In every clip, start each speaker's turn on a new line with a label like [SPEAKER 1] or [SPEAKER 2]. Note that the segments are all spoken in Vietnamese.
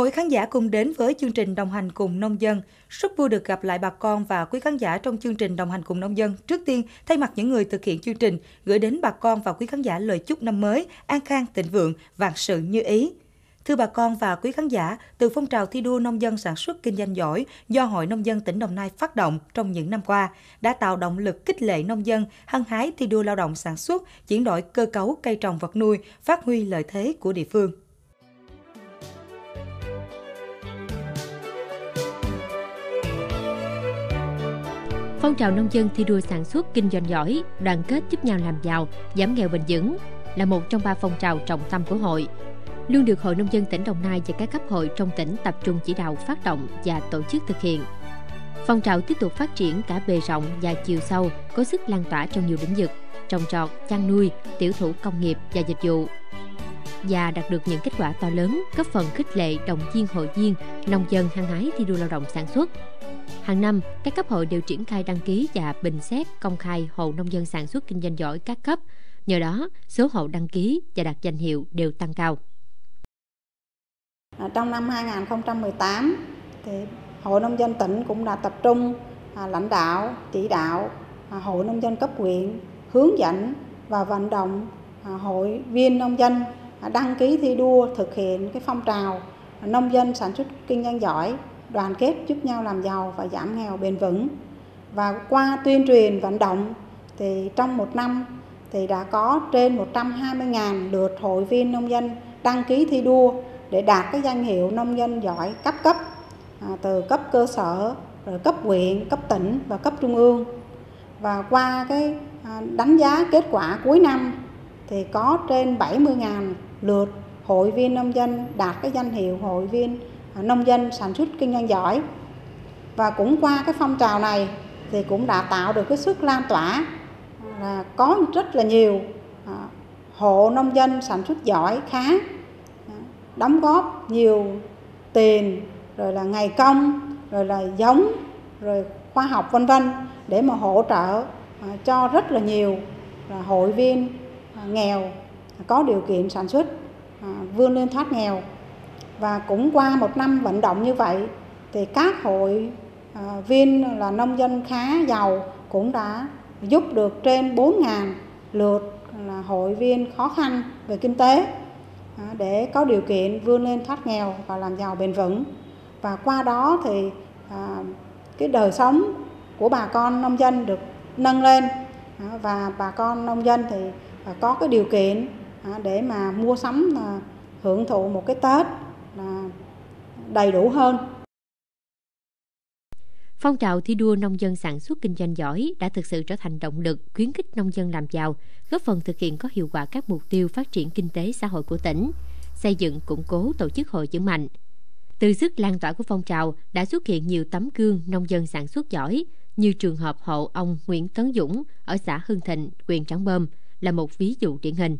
[SPEAKER 1] mỗi khán giả cùng đến với chương trình đồng hành cùng nông dân. Rất vui được gặp lại bà con và quý khán giả trong chương trình đồng hành cùng nông dân. Trước tiên, thay mặt những người thực hiện chương trình, gửi đến bà con và quý khán giả lời chúc năm mới, an khang, thịnh vượng, vạn sự như ý. Thưa bà con và quý khán giả, từ phong trào thi đua nông dân sản xuất kinh doanh giỏi do Hội Nông dân tỉnh Đồng Nai phát động trong những năm qua đã tạo động lực kích lệ nông dân hăng hái thi đua lao động sản xuất, chuyển đổi cơ cấu cây trồng vật nuôi, phát huy lợi thế của địa phương. Phong trào nông dân thi
[SPEAKER 2] đua sản xuất kinh doanh giỏi, đoàn kết giúp nhau làm giàu, giảm nghèo bền vững là một trong ba phong trào trọng tâm của hội. Luôn được Hội Nông dân tỉnh Đồng Nai và các cấp hội trong tỉnh tập trung chỉ đạo phát động và tổ chức thực hiện. Phong trào tiếp tục phát triển cả bề rộng và chiều sâu, có sức lan tỏa trong nhiều lĩnh vực, trồng trọt, chăn nuôi, tiểu thủ công nghiệp và dịch vụ, và đạt được những kết quả to lớn, góp phần khích lệ đồng viên hội viên, nông dân hăng hái thi đua lao động sản xuất, Hàng năm, các cấp hội đều triển khai đăng ký và bình xét công khai hộ nông dân sản xuất kinh doanh giỏi các cấp. Nhờ đó, số hộ đăng ký và đạt danh hiệu đều tăng cao.
[SPEAKER 3] À, trong năm 2018, thì Hội Nông dân tỉnh cũng đã tập trung à, lãnh đạo, chỉ đạo à, Hội Nông dân cấp huyện hướng dẫn và vận động hội viên nông dân đăng ký thi đua thực hiện cái phong trào nông dân sản xuất kinh doanh giỏi đoàn kết giúp nhau làm giàu và giảm nghèo bền vững. Và qua tuyên truyền vận động thì trong một năm thì đã có trên 120.000 lượt hội viên nông dân đăng ký thi đua để đạt cái danh hiệu nông dân giỏi cấp cấp à, từ cấp cơ sở rồi cấp huyện, cấp tỉnh và cấp trung ương. Và qua cái à, đánh giá kết quả cuối năm thì có trên 70.000 lượt hội viên nông dân đạt cái danh hiệu hội viên À, nông dân sản xuất kinh doanh giỏi và cũng qua cái phong trào này thì cũng đã tạo được cái sức lan tỏa là có rất là nhiều à, hộ nông dân sản xuất giỏi khá à, đóng góp nhiều tiền rồi là ngày công rồi là giống rồi khoa học vân vân để mà hỗ trợ cho rất là nhiều hội viên nghèo có điều kiện sản xuất vươn lên thoát nghèo và cũng qua một năm vận động như vậy thì các hội à, viên là nông dân khá giàu cũng đã giúp được trên 4.000 lượt là hội viên khó khăn về kinh tế à, để có điều kiện vươn lên thoát nghèo và làm giàu bền vững và qua đó thì à, cái đời sống của bà con nông dân được nâng lên và bà con nông dân thì có cái điều kiện để mà mua sắm hưởng thụ một cái Tết À, đầy đủ hơn.
[SPEAKER 2] Phong trào thi đua nông dân sản xuất kinh doanh giỏi đã thực sự trở thành động lực khuyến khích nông dân làm giàu, góp phần thực hiện có hiệu quả các mục tiêu phát triển kinh tế xã hội của tỉnh, xây dựng củng cố tổ chức hội vững mạnh. Từ sức lan tỏa của phong trào đã xuất hiện nhiều tấm gương nông dân sản xuất giỏi, như trường hợp hộ ông Nguyễn Tấn Dũng ở xã Hưng Thịnh, huyện Trảng Bơm là một ví dụ điển hình.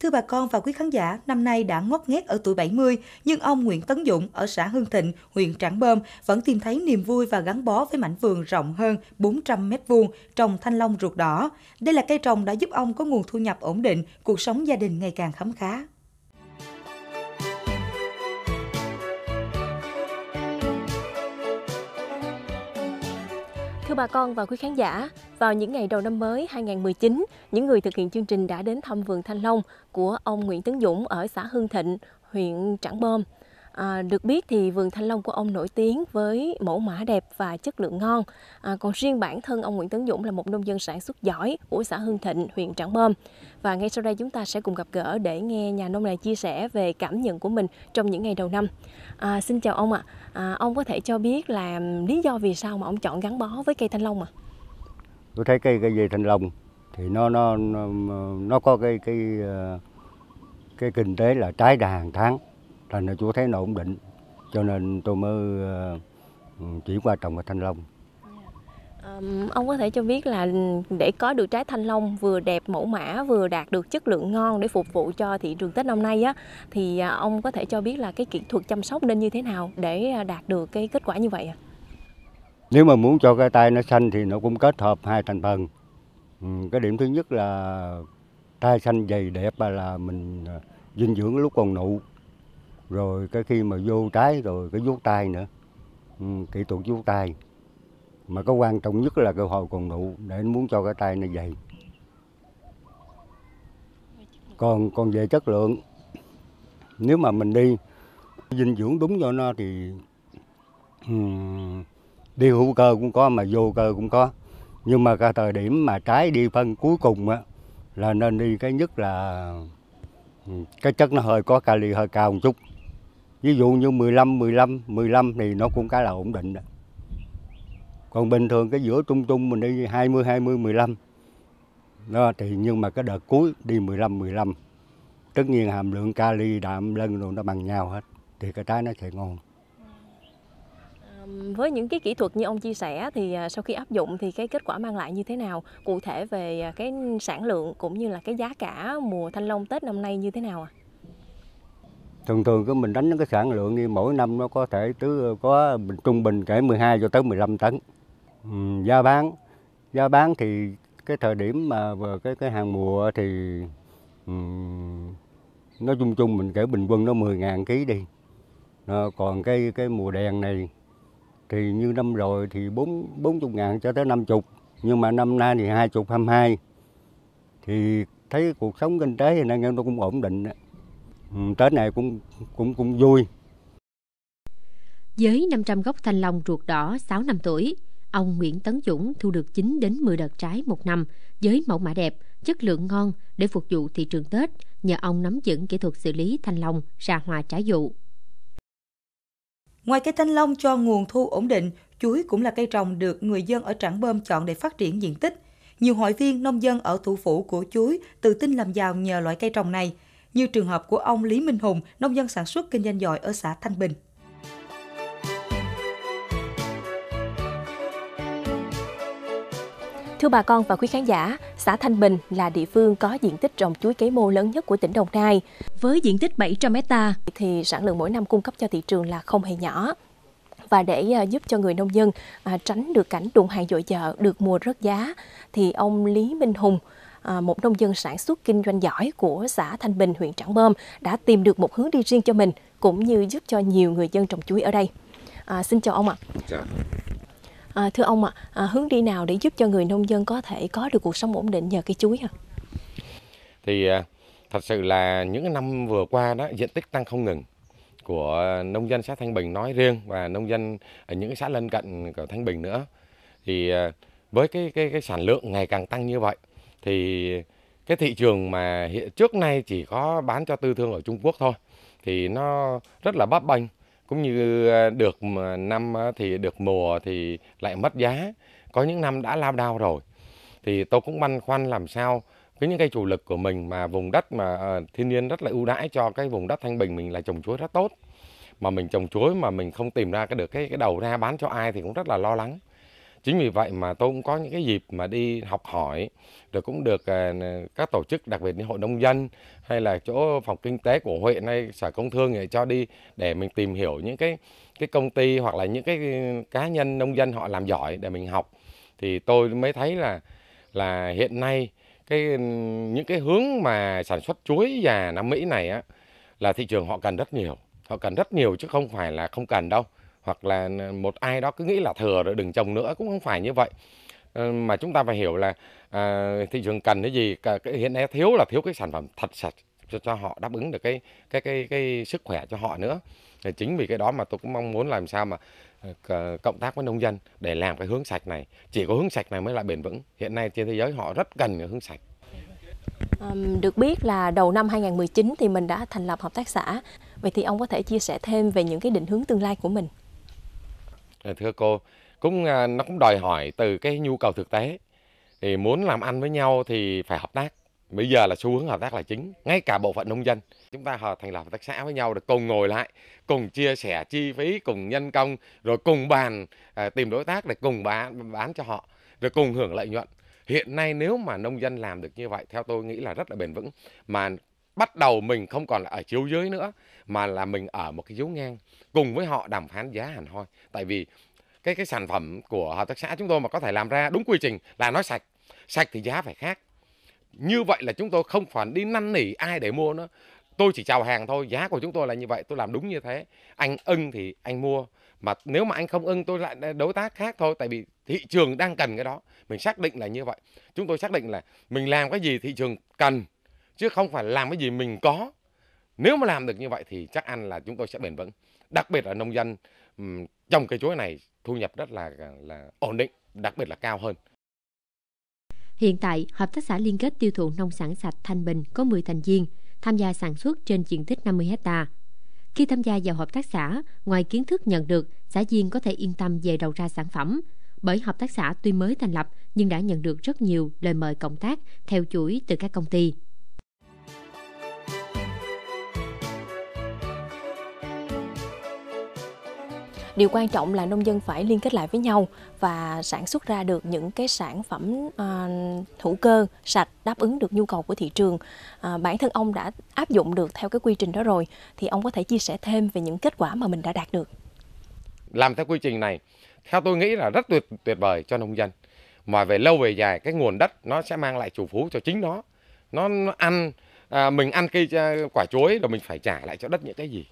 [SPEAKER 1] Thưa bà con và quý khán giả, năm nay đã ngót nghét ở tuổi 70, nhưng ông Nguyễn Tấn Dũng ở xã Hưng Thịnh, huyện Trảng Bơm vẫn tìm thấy niềm vui và gắn bó với mảnh vườn rộng hơn 400 m vuông trồng thanh long ruột đỏ. Đây là cây trồng đã giúp ông có nguồn thu nhập ổn định, cuộc sống gia đình ngày càng khấm khá.
[SPEAKER 4] Thưa bà con và quý khán giả, vào những ngày đầu năm mới 2019, những người thực hiện chương trình đã đến thăm vườn thanh long của ông Nguyễn Tấn Dũng ở xã Hương Thịnh, huyện Trảng Bom. À, được biết thì vườn thanh long của ông nổi tiếng với mẫu mã đẹp và chất lượng ngon. À, còn riêng bản thân ông Nguyễn Tấn Dũng là một nông dân sản xuất giỏi của xã Hưng Thịnh, huyện Trảng Bom. Và ngay sau đây chúng ta sẽ cùng gặp gỡ để nghe nhà nông này chia sẻ về cảm nhận của mình trong những ngày đầu năm. À, xin chào ông ạ. À. à, ông có thể cho biết là lý do vì sao mà ông chọn gắn bó với cây thanh long ạ? À?
[SPEAKER 5] Tôi thấy cây cây về thanh long thì nó nó nó, nó có cái cái ờ, cái kinh tế là trái đà hàng tháng thành ra chú thấy nó ổn định cho nên tôi mới ờ, ừ, chuyển qua trồng cái thanh long
[SPEAKER 4] dạ. ông có thể cho biết là để có được trái thanh long vừa đẹp mẫu mã vừa đạt được chất lượng ngon để phục vụ cho thị trường Tết năm nay á thì ờ, ông có thể cho biết là cái kỹ thuật chăm sóc nên như thế nào để ờ, đạt được cái kết quả như vậy ạ?
[SPEAKER 5] Nếu mà muốn cho cái tay nó xanh thì nó cũng kết hợp hai thành phần. Ừ, cái điểm thứ nhất là tay xanh dày đẹp là mình dinh dưỡng lúc còn nụ rồi cái khi mà vô trái rồi cái vuốt tay nữa ừ, kỹ thuật vuốt tay mà cái quan trọng nhất là cơ hội còn đủ để anh muốn cho cái tay nó dày còn còn về chất lượng nếu mà mình đi dinh dưỡng đúng cho nó thì um, đi hữu cơ cũng có mà vô cơ cũng có nhưng mà cái thời điểm mà trái đi phân cuối cùng á là nên đi cái nhất là ừ, cái chất nó hơi có kali hơi cao một chút ví dụ như 15 15 15 thì nó cũng cái là ổn định đó. còn bình thường cái giữa trung trung mình đi 20 20 15 đó thì nhưng mà cái đợt cuối đi 15 15 tất nhiên hàm lượng kali đạm lân rồi nó bằng nhau hết thì cái trái nó sẽ ngon
[SPEAKER 4] với những cái kỹ thuật như ông chia sẻ thì à, sau khi áp dụng thì cái kết quả mang lại như thế nào cụ thể về à, cái sản lượng cũng như là cái giá cả mùa thanh long tết năm nay như thế nào ạ à?
[SPEAKER 5] thường thường cứ mình đánh cái sản lượng đi mỗi năm nó có thể tứ có trung bình kể 12 cho tới 15 tấn ừ, giá bán giá bán thì cái thời điểm mà vừa cái cái hàng mùa thì um, ừ, nó chung chung mình kể bình quân nó 10.000 kg đi nó còn cái cái mùa đèn này thì như năm rồi thì bốn bốn chục ngàn cho tới năm chục nhưng mà năm nay thì hai chục hai thì thấy cuộc sống kinh tế hiện nay nó cũng ổn định đó. Tết này cũng cũng cũng vui.
[SPEAKER 2] Với 500 gốc thanh long ruột đỏ 6 năm tuổi, ông Nguyễn Tấn Dũng thu được 9 đến 10 đợt trái một năm với mẫu mã đẹp, chất lượng ngon để phục vụ thị trường Tết nhờ ông nắm vững kỹ thuật xử lý thanh long ra hoa trái vụ.
[SPEAKER 1] Ngoài cây thanh long cho nguồn thu ổn định, chuối cũng là cây trồng được người dân ở Trảng Bơm chọn để phát triển diện tích. Nhiều hội viên nông dân ở thủ phủ của chuối tự tin làm giàu nhờ loại cây trồng này – như trường hợp của ông Lý Minh Hùng, nông dân sản xuất kinh doanh giỏi ở xã Thanh Bình.
[SPEAKER 4] Thưa bà con và quý khán giả, xã Thanh Bình là địa phương có diện tích trồng chuối cấy mô lớn nhất của tỉnh Đồng Nai. Với diện tích 700 hecta thì sản lượng mỗi năm cung cấp cho thị trường là không hề nhỏ và để à, giúp cho người nông dân à, tránh được cảnh đụng hàng dội chợ, được mùa rớt giá thì ông Lý Minh Hùng À, một nông dân sản xuất kinh doanh giỏi của xã Thanh Bình, huyện Trảng Bom đã tìm được một hướng đi riêng cho mình cũng như giúp cho nhiều người dân trồng chuối ở đây. À, xin chào ông ạ. Chào. Dạ. À, thưa ông ạ, à, hướng đi nào để giúp cho người nông dân có thể có được cuộc sống ổn định nhờ cây chuối hả?
[SPEAKER 6] Thì à, thật sự là những năm vừa qua đó diện tích tăng không ngừng của nông dân xã Thanh Bình nói riêng và nông dân ở những xã lân cận của Thanh Bình nữa thì à, với cái cái cái sản lượng ngày càng tăng như vậy thì cái thị trường mà hiện trước nay chỉ có bán cho tư thương ở Trung Quốc thôi thì nó rất là bấp bênh cũng như ờ, được năm ờ, thì được mùa thì lại mất giá có những năm đã lao đao rồi thì tôi cũng băn khoăn làm sao với những cây chủ lực của mình mà vùng đất mà ờ, thiên nhiên rất là ưu đãi cho cái vùng đất thanh bình mình là trồng chuối rất tốt mà mình trồng chuối mà mình không tìm ra cái được cái cái đầu ra bán cho ai thì cũng rất là lo lắng chính vì vậy mà tôi cũng có những cái dịp mà đi học hỏi rồi cũng được à, các tổ chức đặc biệt như hội nông dân hay là chỗ phòng kinh tế của huyện hay sở công thương để cho đi để mình tìm hiểu những cái cái công ty hoặc là những cái ừ, cá nhân nông dân họ làm giỏi để mình học thì tôi mới thấy là là hiện nay cái ừ, những cái hướng mà sản xuất chuối và Nam Mỹ này á là thị trường họ cần rất nhiều họ cần rất nhiều chứ không phải là không cần đâu hoặc là một ai đó cứ nghĩ là thừa rồi đừng trồng nữa cũng không phải như vậy ờ, mà chúng ta phải hiểu là à, thị trường cần cái gì hiện nay thiếu là thiếu cái sản phẩm thật sạch cho, cho họ đáp ứng được cái cái cái cái sức khỏe cho họ nữa thì chính vì cái đó mà tôi cũng mong muốn làm sao mà ờ, cộng tác với nông dân để làm cái hướng sạch này chỉ có hướng sạch này mới là bền vững hiện nay trên thế giới họ rất cần cái hướng sạch
[SPEAKER 4] được biết là đầu năm 2019 thì mình đã thành lập hợp tác xã vậy thì ông có thể chia sẻ thêm về những cái định hướng tương lai của mình
[SPEAKER 6] thưa cô cũng à, nó cũng đòi hỏi từ cái nhu cầu thực tế thì muốn làm ăn với nhau thì phải hợp tác bây giờ là xu hướng hợp tác là chính ngay cả bộ phận nông dân chúng ta hợp thành lập hợp tác xã với nhau được cùng ngồi lại cùng chia sẻ chi phí cùng nhân công rồi cùng bàn à, tìm đối tác để cùng bán bán cho họ rồi cùng hưởng lợi nhuận hiện nay nếu mà nông dân làm được như vậy theo tôi nghĩ là rất là bền vững mà bắt đầu mình không còn là ở chiếu dưới nữa mà là mình ở một cái chiếu ngang cùng với họ đàm phán giá hẳn hoi tại vì cái cái sản phẩm của hợp tác xã chúng tôi mà có thể làm ra đúng quy trình là nó sạch sạch thì giá phải khác như vậy là chúng tôi không phải đi năn nỉ ai để mua nữa tôi chỉ chào hàng thôi giá của chúng tôi là như vậy tôi làm đúng như thế anh ưng thì anh mua mà nếu mà anh không ưng tôi lại đối tác khác thôi tại vì thị trường đang cần cái đó mình xác định là như vậy chúng tôi xác định là mình làm cái gì thị trường cần chứ không phải làm cái gì mình có nếu mà làm được như vậy thì chắc ăn là chúng tôi sẽ bền vững đặc biệt là nông dân trồng cây chuối này thu nhập rất là là ổn định đặc biệt là cao hơn
[SPEAKER 2] Hiện tại, Hợp tác xã Liên kết tiêu thụ nông sản sạch Thanh Bình có 10 thành viên, tham gia sản xuất trên diện tích 50 hecta. Khi tham gia vào hợp tác xã, ngoài kiến thức nhận được, xã viên có thể yên tâm về đầu ra sản phẩm, bởi hợp tác xã tuy mới thành lập nhưng đã nhận được rất nhiều lời mời cộng tác theo chuỗi từ các công ty.
[SPEAKER 4] điều quan trọng là nông dân phải liên kết lại với nhau và sản xuất ra được những cái sản phẩm à, hữu cơ sạch đáp ứng được nhu cầu của thị trường à, bản thân ông đã áp dụng được theo cái quy trình đó rồi thì ông có thể chia sẻ thêm về những kết quả mà mình đã đạt được
[SPEAKER 6] làm theo quy trình này theo tôi nghĩ là rất tuyệt tuyệt vời cho nông dân mà về lâu về dài cái nguồn đất nó sẽ mang lại chủ phú cho chính nó nó, nó ăn à, mình ăn cây à, quả chuối rồi mình phải trả lại cho đất những cái gì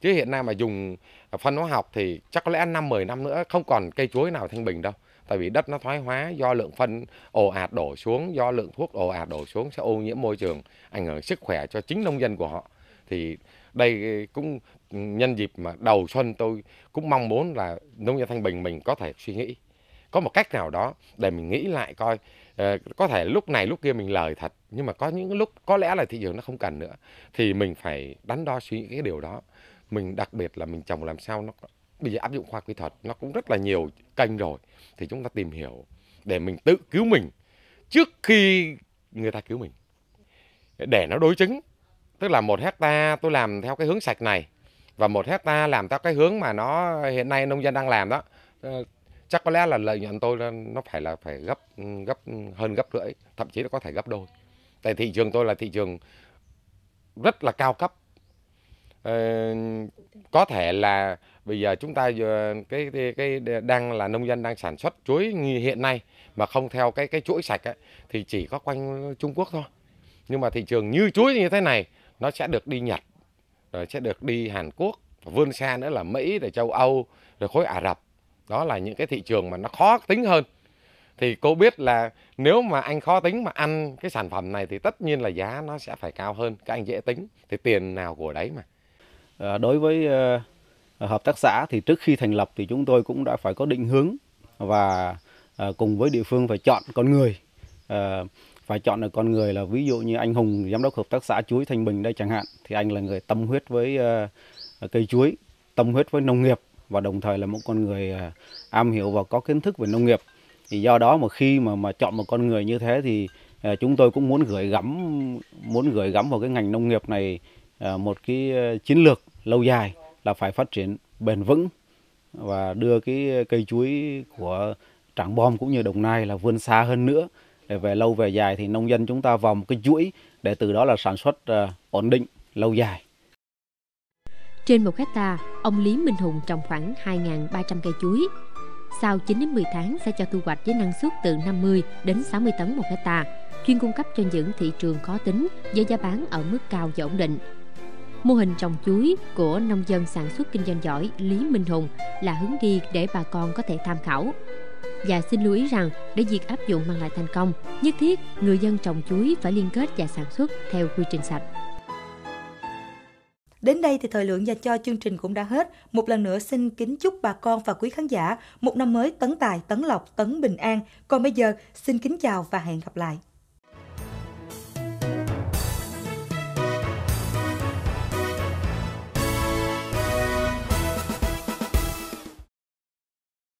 [SPEAKER 6] chứ hiện nay mà dùng à, phân hóa học thì chắc có lẽ năm 10 năm nữa không còn cây chuối nào thanh bình đâu tại vì đất nó thoái hóa do lượng phân ồ ạt đổ xuống do lượng thuốc ồ ạt đổ xuống sẽ ô nhiễm môi trường ảnh hưởng sức khỏe cho chính nông dân của họ thì đây cũng ừ, nhân dịp mà đầu xuân tôi cũng mong muốn là nông dân thanh bình mình có thể suy nghĩ có một cách nào đó để mình nghĩ lại coi ờ, có thể lúc này lúc kia mình lời thật nhưng mà có những lúc có lẽ là thị trường nó không cần nữa thì mình phải đắn đo suy nghĩ cái điều đó mình đặc biệt là mình trồng làm sao nó bây giờ áp dụng khoa học kỹ thuật nó cũng rất là nhiều kênh rồi thì chúng ta tìm hiểu để mình tự cứu mình trước khi người ta cứu mình để nó đối chứng tức là một hecta tôi làm theo cái hướng sạch này và một hecta làm theo cái hướng mà nó hiện nay nông dân đang làm đó ờ, chắc có lẽ là lợi nhuận tôi nó phải là phải gấp gấp hơn gấp rưỡi thậm chí nó có thể gấp đôi tại thị trường tôi là thị trường rất là cao cấp Ờ, có thể là bây giờ chúng ta ờ, cái cái, cái đang là nông dân đang sản xuất chuối hiện nay mà không theo cái cái chuỗi sạch ấy, thì chỉ có quanh Trung Quốc thôi nhưng mà thị trường như chuối như thế này nó sẽ được đi Nhật rồi sẽ được đi Hàn Quốc vươn xa nữa là Mỹ rồi châu Âu rồi khối Ả Rập đó là những cái thị trường mà nó khó tính hơn thì cô biết là nếu mà anh khó tính mà ăn cái sản phẩm này thì tất nhiên là giá nó sẽ phải cao hơn các anh dễ tính thì tiền nào của đấy mà Ờ, đối với ờ,
[SPEAKER 5] hợp tác xã thì trước khi thành lập thì chúng tôi cũng đã phải có định hướng và ờ, cùng với địa phương phải chọn con người phải chọn được con người là ví dụ như anh Hùng giám đốc hợp tác xã chuối Thanh Bình đây chẳng hạn thì anh là người tâm huyết với cây chuối tâm huyết với nông nghiệp và đồng thời là một con người am hiểu và có kiến thức về nông nghiệp thì do đó mà khi mà mà chọn một con người như thế thì chúng tôi cũng muốn gửi gắm muốn gửi gắm vào cái ngành nông nghiệp này một cái chiến lược lâu dài là phải phát triển bền vững và đưa cái cây chuối của Trảng Bom cũng như Đồng Nai là vươn xa hơn nữa để về lâu về dài thì nông dân chúng ta vào một cái chuỗi để từ đó là sản xuất ờ, ổn định lâu dài.
[SPEAKER 2] Trên một hecta, ông Lý Minh Hùng trồng khoảng 2.300 cây chuối. Sau 9 đến 10 tháng sẽ cho thu hoạch với năng suất từ 50 đến 60 tấn một hecta, chuyên cung cấp cho những thị trường khó tính với giá bán ở mức cao và ổn định. Mô hình trồng chuối của nông dân sản xuất kinh doanh giỏi Lý Minh Hùng là hướng đi để bà con có thể tham khảo. Và xin lưu ý rằng, để việc áp dụng mang lại thành công, nhất thiết người dân trồng chuối phải liên kết và sản xuất theo
[SPEAKER 1] quy trình sạch. Đến đây thì thời lượng dành cho chương trình cũng đã hết. Một lần nữa xin kính chúc bà con và quý khán giả một năm mới tấn tài, tấn lộc, tấn bình an. Còn bây giờ, xin kính chào và hẹn gặp lại.